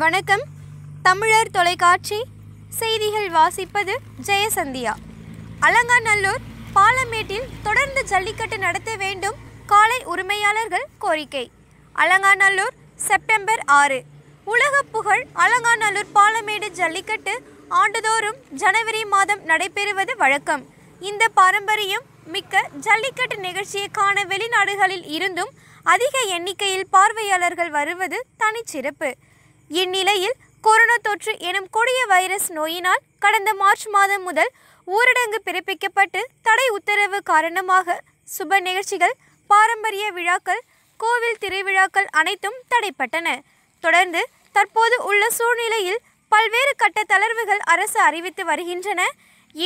வணக்கம் தமிழர் தொலைக்காட்சி செய்திகள் வாசிப்பது ஜெயசந்தியா அலங்காநல்லூர் பாலமேட்டில் தொடர்ந்து ஜல்லிக்கட்டு நடத்த வேண்டும் காலை உரிமையாளர்கள் கோரிக்கை அலங்காநல்லூர் செப்டம்பர் ஆறு உலக புகழ் அலங்காநல்லூர் பாலமேடு ஜல்லிக்கட்டு ஆண்டுதோறும் ஜனவரி மாதம் நடைபெறுவது வழக்கம் இந்த பாரம்பரியம் மிக்க ஜல்லிக்கட்டு நிகழ்ச்சியை காண வெளிநாடுகளில் இருந்தும் அதிக எண்ணிக்கையில் பார்வையாளர்கள் வருவது தனிச்சிறப்பு இந்நிலையில் கொரோனா தொற்று எனும் கொடிய வைரஸ் நோயினால் கடந்த மார்ச் மாதம் முதல் ஊரடங்கு பிறப்பிக்கப்பட்டு தடை உத்தரவு காரணமாக சுப நிகழ்ச்சிகள் பாரம்பரிய விழாக்கள் கோவில் திருவிழாக்கள் அனைத்தும் தடைப்பட்டன தொடர்ந்து தற்போது உள்ள சூழ்நிலையில் பல்வேறு கட்ட தளர்வுகள் அரசு அறிவித்து வருகின்றன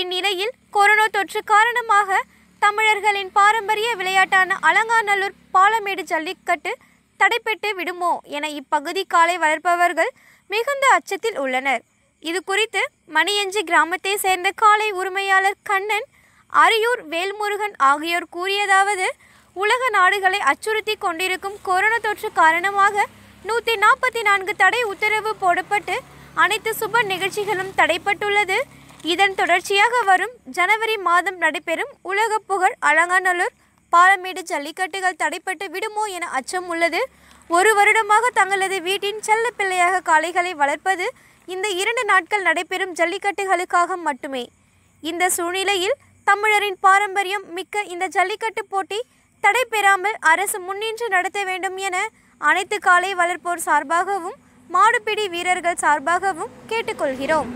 இந்நிலையில் கொரோனா தொற்று காரணமாக தமிழர்களின் பாரம்பரிய விளையாட்டான அலங்காநல்லூர் பாலமேடு ஜல்லிக்கட்டு தடைப்பட்டு விடுமோ என இப்பகுதி காலை வளர்ப்பவர்கள் மிகுந்த அச்சத்தில் உள்ளனர் இது குறித்து மணியஞ்சி கிராமத்தை சேர்ந்த காலை உரிமையாளர் கண்ணன் அரியூர் வேல்முருகன் ஆகியோர் கூறியதாவது உலக நாடுகளை அச்சுறுத்தி கொண்டிருக்கும் கொரோனா தொற்று காரணமாக நூற்றி நாற்பத்தி நான்கு தடை உத்தரவு போடப்பட்டு அனைத்து சுப நிகழ்ச்சிகளும் தடைப்பட்டுள்ளது இதன் தொடர்ச்சியாக வரும் ஜனவரி மாதம் நடைபெறும் உலக புகழ் அலங்காநல்லூர் பாலமேடு ஜல்லிக்கட்டுகள் தடைப்பட்டு விடுமோ என அச்சம் உள்ளது ஒரு வருடமாக தங்களது வீட்டின் செல்ல பிள்ளையாக காளைகளை வளர்ப்பது இந்த இரண்டு நாட்கள் நடைபெறும் ஜல்லிக்கட்டுகளுக்காக மட்டுமே இந்த சூழ்நிலையில் தமிழரின் பாரம்பரியம் மிக்க இந்த ஜல்லிக்கட்டு போட்டி தடைபெறாமல் அரசு முன்னின்று நடத்த வேண்டும் என அனைத்து காலை வளர்ப்போர் சார்பாகவும் மாடுபிடி வீரர்கள் சார்பாகவும் கேட்டுக்கொள்கிறோம்